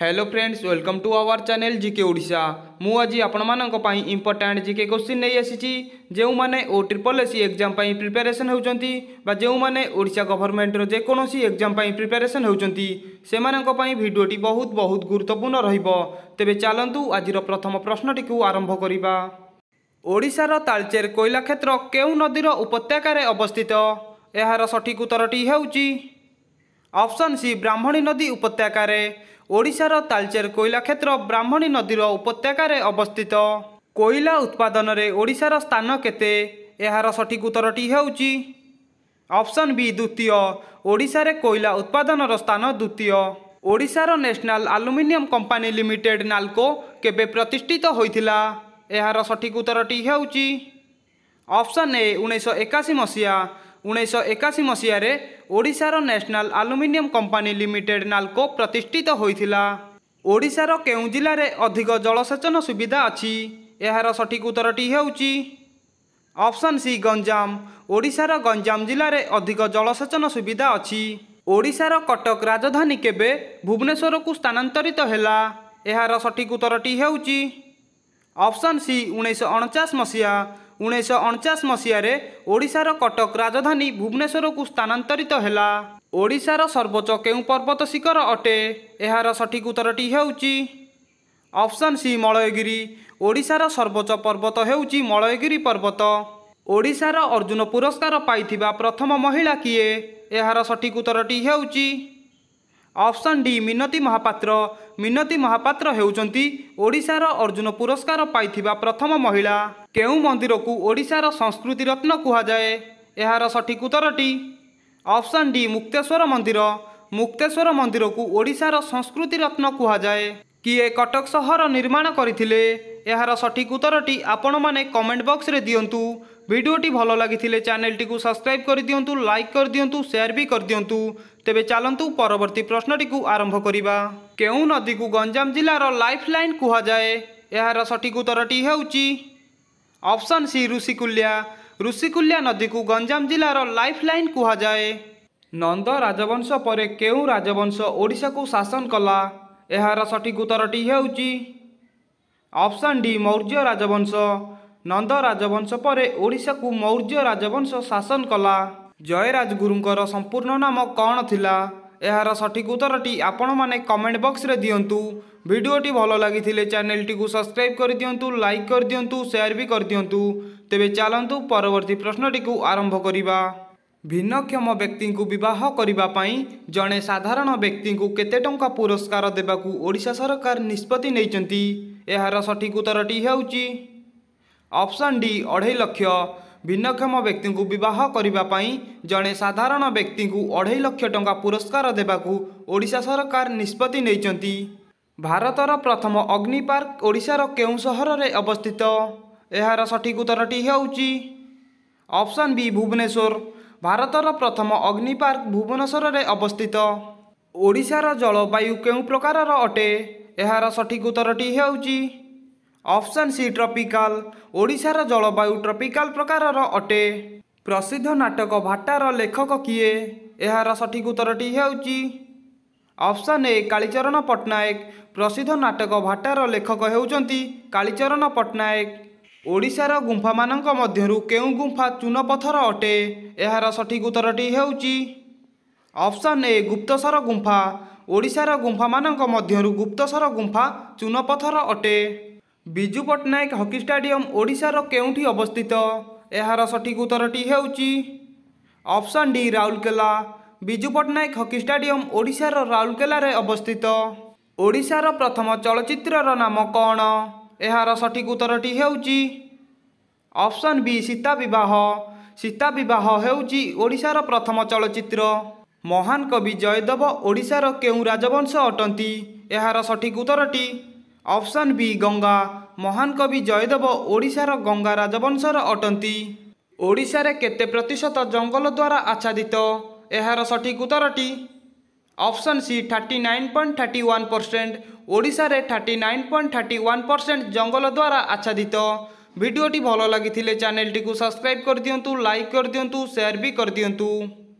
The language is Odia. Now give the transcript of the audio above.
hello friends welcome to our channel GK Odisha ମୁଁ ଆଜି ଆପଣମାନଙ୍କ ପାଇଁ ଇମ୍ପୋର୍ଟାଣ୍ଟ ଜିକେ କୋଶ୍ଚିନ୍ ନେଇ ଆସିଛି ଯେଉଁମାନେ O triple S C exam ପାଇଁ ପ୍ରିପାରେସନ୍ ହେଉଛନ୍ତି ବା ଯେଉଁମାନେ ଓଡ଼ିଶା ଗଭର୍ଣ୍ଣମେଣ୍ଟର ଯେକୌଣସି ଏକ୍ଜାମ୍ ପାଇଁ ପ୍ରିପାରେସନ୍ ହେଉଛନ୍ତି ସେମାନଙ୍କ ପାଇଁ ଭିଡ଼ିଓଟି ବହୁତ ବହୁତ ଗୁରୁତ୍ୱପୂର୍ଣ୍ଣ ରହିବ ତେବେ ଚାଲନ୍ତୁ ଆଜିର ପ୍ରଥମ ପ୍ରଶ୍ନଟିକୁ ଆରମ୍ଭ କରିବା ଓଡ଼ିଶାର ତାଳଚେର କୋଇଲା କ୍ଷେତ୍ର କେଉଁ ନଦୀର ଉପତ୍ୟକାରେ ଅବସ୍ଥିତ ଏହାର ସଠିକ୍ ଉତ୍ତରଟି ହେଉଛି ଅପସନ୍ ସି ବ୍ରାହ୍ମଣୀ ନଦୀ ଉପତ୍ୟକାରେ ଓଡ଼ିଶାର ତାଲଚେର କୋଇଲା କ୍ଷେତ୍ର ବ୍ରାହ୍ମଣୀ ନଦୀର ଉପତ୍ୟକାରେ ଅବସ୍ଥିତ କୋଇଲା ଉତ୍ପାଦନରେ ଓଡ଼ିଶାର ସ୍ଥାନ କେତେ ଏହାର ସଠିକ୍ ଉତ୍ତରଟି ହେଉଛି ଅପସନ୍ ବି ଦ୍ୱିତୀୟ ଓଡ଼ିଶାରେ କୋଇଲା ଉତ୍ପାଦନର ସ୍ଥାନ ଦ୍ୱିତୀୟ ଓଡ଼ିଶାର national aluminium company limited NALCO କେବେ ପ୍ରତିଷ୍ଠିତ ହୋଇଥିଲା ଏହାର ସଠିକ୍ ଉତ୍ତରଟି ହେଉଛି ଅପସନ୍ ଏ ଉଣେଇଶହ ଏକାଅଶୀ ମସିହା ଉଣେଇଶହ ଏକାଅଶୀ ମସିହାରେ ଓଡ଼ିଶାର national aluminium company limited NALCO ପ୍ରତିଷ୍ଠିତ ହୋଇଥିଲା ଓଡ଼ିଶାର କେଉଁ ଜିଲ୍ଲାରେ ଅଧିକ ଜଳସେଚନ ସୁବିଧା ଅଛି ଏହାର ସଠିକ୍ ଉତ୍ତରଟି ହେଉଛି ଅପସନ୍ ସି ଗଞ୍ଜାମ ଓଡ଼ିଶାର ଗଞ୍ଜାମ ଜିଲ୍ଲାରେ ଅଧିକ ଜଳସେଚନ ସୁବିଧା ଅଛି ଓଡ଼ିଶାର କଟକ ରାଜଧାନୀ କେବେ ଭୁବନେଶ୍ୱରକୁ ସ୍ଥାନାନ୍ତରିତ ହେଲା ଏହାର ସଠିକ୍ ଉତ୍ତରଟି ହେଉଛି ଅପସନ୍ ସି ଉଣେଇଶହ ଅଣଚାଶ ମସିହା ଉଣେଇଶହ ଅଣଚାଶ ମସିହାରେ ଓଡ଼ିଶାର କଟକ ରାଜଧାନୀ ଭୁବନେଶ୍ୱରକୁ ସ୍ଥାନାନ୍ତରିତ ହେଲା ଓଡ଼ିଶାର ସର୍ବୋଚ୍ଚ କେଉଁ ପର୍ବତ ଶିଖର ଅଟେ ଏହାର ସଠିକ ଉତ୍ତରଟି ହେଉଛି ଅପସନ୍ ସି ମଳୟଗିରି ଓଡ଼ିଶାର ସର୍ବୋଚ୍ଚ ପର୍ବତ ହେଉଛି ମଳୟଗିରି ପର୍ବତ ଓଡ଼ିଶାର ଅର୍ଜୁନ ପୁରସ୍କାର ପାଇଥିବା ପ୍ରଥମ ମହିଳା କିଏ ଏହାର ସଠିକ ଉତ୍ତରଟି ହେଉଛି ଅପସନ୍ ଡି ମିନତି ମହାପାତ୍ର ମିନତୀ ମହାପାତ୍ର ହେଉଛନ୍ତି ଓଡ଼ିଶାର ଅର୍ଜୁନ ପୁରସ୍କାର ପାଇଥିବା ପ୍ରଥମ ମହିଳା କେଉଁ ମନ୍ଦିରକୁ ଓଡ଼ିଶାର ସଂସ୍କୃତି ରତ୍ନ କୁହାଯାଏ ଏହାର ସଠିକ୍ ଉତ୍ତରଟି ଅପ୍ସନ୍ ଡି ମୁକ୍ତେଶ୍ୱର ମନ୍ଦିର ମୁକ୍ତେଶ୍ୱର ମନ୍ଦିରକୁ ଓଡ଼ିଶାର ସଂସ୍କୃତି ରତ୍ନ କୁହାଯାଏ କିଏ କଟକ ସହର ନିର୍ମାଣ କରିଥିଲେ ଏହାର ସଠିକ୍ ଉତ୍ତରଟି ଆପଣମାନେ କମେଣ୍ଟ ବକ୍ସରେ ଦିଅନ୍ତୁ ଭିଡ଼ିଓଟି ଭଲ ଲାଗିଥିଲେ ଚ୍ୟାନେଲଟିକୁ ସବସ୍କ୍ରାଇବ୍ କରିଦିଅନ୍ତୁ ଲାଇକ୍ କରିଦିଅନ୍ତୁ ସେୟାର ବି କରିଦିଅନ୍ତୁ ତେବେ ଚାଲନ୍ତୁ ପରବର୍ତ୍ତୀ ପ୍ରଶ୍ନଟିକୁ ଆରମ୍ଭ କରିବା କେଉଁ ନଦୀକୁ ଗଞ୍ଜାମ ଜିଲ୍ଲାର ଲାଇଫ୍ ଲାଇନ୍ କୁହାଯାଏ ଏହାର ସଠିକ୍ ଉତ୍ତରଟି ହେଉଛି ଅପସନ୍ ସି ଋଷିକୁଲ୍ୟା ଋଷିକୁଲ୍ୟା ନଦୀକୁ ଗଞ୍ଜାମ ଜିଲ୍ଲାର ଲାଇଫ୍ ଲାଇନ୍ କୁହାଯାଏ ନନ୍ଦ ରାଜବଂଶ ପରେ କେଉଁ ରାଜବଂଶ ଓଡ଼ିଶାକୁ ଶାସନ କଲା ଏହାର ସଠିକ୍ ଉତ୍ତରଟି ହେଉଛି ଅପସନ୍ ଡି ମୌର୍ଯ୍ୟ ରାଜବଂଶ ନନ୍ଦ ରାଜବଂଶ ପରେ ଓଡ଼ିଶାକୁ ମୌର୍ଯ୍ୟ ରାଜବଂଶ ଶାସନ କଲା ଜୟରାଜଗୁରୁଙ୍କର ସମ୍ପୂର୍ଣ୍ଣ ନାମ କ'ଣ ଥିଲା ଏହାର ସଠିକ ଉତ୍ତରଟି ଆପଣମାନେ କମେଣ୍ଟ ବକ୍ସରେ ଦିଅନ୍ତୁ ଭିଡ଼ିଓଟି ଭଲ ଲାଗିଥିଲେ ଚ୍ୟାନେଲ୍ଟିକୁ ସବସ୍କ୍ରାଇବ୍ କରିଦିଅନ୍ତୁ ଲାଇକ୍ କରିଦିଅନ୍ତୁ ସେୟାର ବି କରିଦିଅନ୍ତୁ ତେବେ ଚାଲନ୍ତୁ ପରବର୍ତ୍ତୀ ପ୍ରଶ୍ନଟିକୁ ଆରମ୍ଭ କରିବା ଭିନ୍ନକ୍ଷମ ବ୍ୟକ୍ତିଙ୍କୁ ବିବାହ କରିବା ପାଇଁ ଜଣେ ସାଧାରଣ ବ୍ୟକ୍ତିଙ୍କୁ କେତେ ଟଙ୍କା ପୁରସ୍କାର ଦେବାକୁ ଓଡ଼ିଶା ସରକାର ନିଷ୍ପତ୍ତି ନେଇଛନ୍ତି ଏହାର ସଠିକ ଉତ୍ତରଟି ହେଉଛି ଅପସନ୍ ଡି ଅଢ଼େଇ ଲକ୍ଷ ଭିନ୍ନକ୍ଷମ ବ୍ୟକ୍ତିଙ୍କୁ ବିବାହ କରିବା ପାଇଁ ଜଣେ ସାଧାରଣ ବ୍ୟକ୍ତିଙ୍କୁ ଅଢ଼େଇ ଲକ୍ଷ ଟଙ୍କା ପୁରସ୍କାର ଦେବାକୁ ଓଡ଼ିଶା ସରକାର ନିଷ୍ପତ୍ତି ନେଇଛନ୍ତି ଭାରତର ପ୍ରଥମ ଅଗ୍ନି ପାର୍କ ଓଡ଼ିଶାର କେଉଁ ସହରରେ ଅବସ୍ଥିତ ଏହାର ସଠିକ ଉତ୍ତରଟି ହେଉଛି ଅପସନ୍ ବି ଭୁବନେଶ୍ୱର ଭାରତର ପ୍ରଥମ ଅଗ୍ନି ପାର୍କ ଭୁବନେଶ୍ୱରରେ ଅବସ୍ଥିତ ଓଡ଼ିଶାର ଜଳବାୟୁ କେଉଁ ପ୍ରକାରର ଅଟେ ଏହାର ସଠିକ ଉତ୍ତରଟି ହେଉଛି ଅପସନ୍ ସି ଟ୍ରପିକାଲ ଓଡ଼ିଶାର ଜଳବାୟୁ ଟ୍ରପିକାଲ ପ୍ରକାରର ଅଟେ ପ୍ରସିଦ୍ଧ ନାଟକ ଭାଟାର ଲେଖକ କିଏ ଏହାର ସଠିକ ଉତ୍ତରଟି ହେଉଛି ଅପସନ୍ ଏ କାଳିଚରଣ ପଟ୍ଟନାୟକ ପ୍ରସିଦ୍ଧ ନାଟକ ଭାଟାର ଲେଖକ ହେଉଛନ୍ତି କାଳିଚରଣ ପଟ୍ଟନାୟକ ଓଡ଼ିଶାର ଗୁମ୍ଫାମାନଙ୍କ ମଧ୍ୟରୁ କେଉଁ ଗୁମ୍ଫା ଚୂନପଥର ଅଟେ ଏହାର ସଠିକ ଉତ୍ତରଟି ହେଉଛି ଅପସନ୍ ଏ ଗୁପ୍ତସର ଗୁମ୍ଫା ଓଡ଼ିଶାର ଗୁମ୍ଫାମାନଙ୍କ ମଧ୍ୟରୁ ଗୁପ୍ତସର ଗୁମ୍ଫା ଚୂନପଥର ଅଟେ ବିଜୁ ପଟ୍ଟନାୟକ ହକି ଷ୍ଟାଡିୟମ ଓଡ଼ିଶାର କେଉଁଠି ଅବସ୍ଥିତ ଏହାର ସଠିକ ଉତ୍ତରଟି ହେଉଛି option D Rourkela Biju Patnaik hockey stadium ଓଡ଼ିଶାର ରାଉରକେଲାରେ ଅବସ୍ଥିତ ଓଡ଼ିଶାର ପ୍ରଥମ ଚଳଚ୍ଚିତ୍ରର ନାମ କ'ଣ ଏହାର ସଠିକ ଉତ୍ତରଟି ହେଉଛି ଅପ୍ସନ୍ ବି ସୀତା ବିବାହ ସୀତା ବିବାହ ହେଉଛି ଓଡ଼ିଶାର ପ୍ରଥମ ଚଳଚ୍ଚିତ୍ର মহান কবি জয়দেব ଓଡ଼ିଶାର କେଉଁ ରାଜବଂଶ ଅଟନ୍ତି ଏହାର ସଠିକ୍ ଉତ୍ତରଟି ଅପସନ୍ ବି ଗଙ୍ଗା ମହାନ କବି ଜୟଦେବ ଓଡ଼ିଶାର ଗଙ୍ଗା ରାଜବଂଶର ଅଟନ୍ତି ଓଡ଼ିଶାରେ କେତେ ପ୍ରତିଶତ ଜଙ୍ଗଲ ଦ୍ୱାରା ଆଚ୍ଛାଦିତ ଏହାର ସଠିକ୍ ଉତ୍ତରଟି option C thirty nine point thirty one percent ଓଡ଼ିଶାରେ thirty nine point thirty one percent ଜଙ୍ଗଲ ଦ୍ୱାରା ଆଚ୍ଛାଦିତ ଭିଡ଼ିଓଟି ଭଲ ଲାଗିଥିଲେ ଚ୍ୟାନେଲଟିକୁ ସବସ୍କ୍ରାଇବ୍ କରିଦିଅନ୍ତୁ ଲାଇକ୍ କରିଦିଅନ୍ତୁ ସେୟାର ବି କରିଦିଅନ୍ତୁ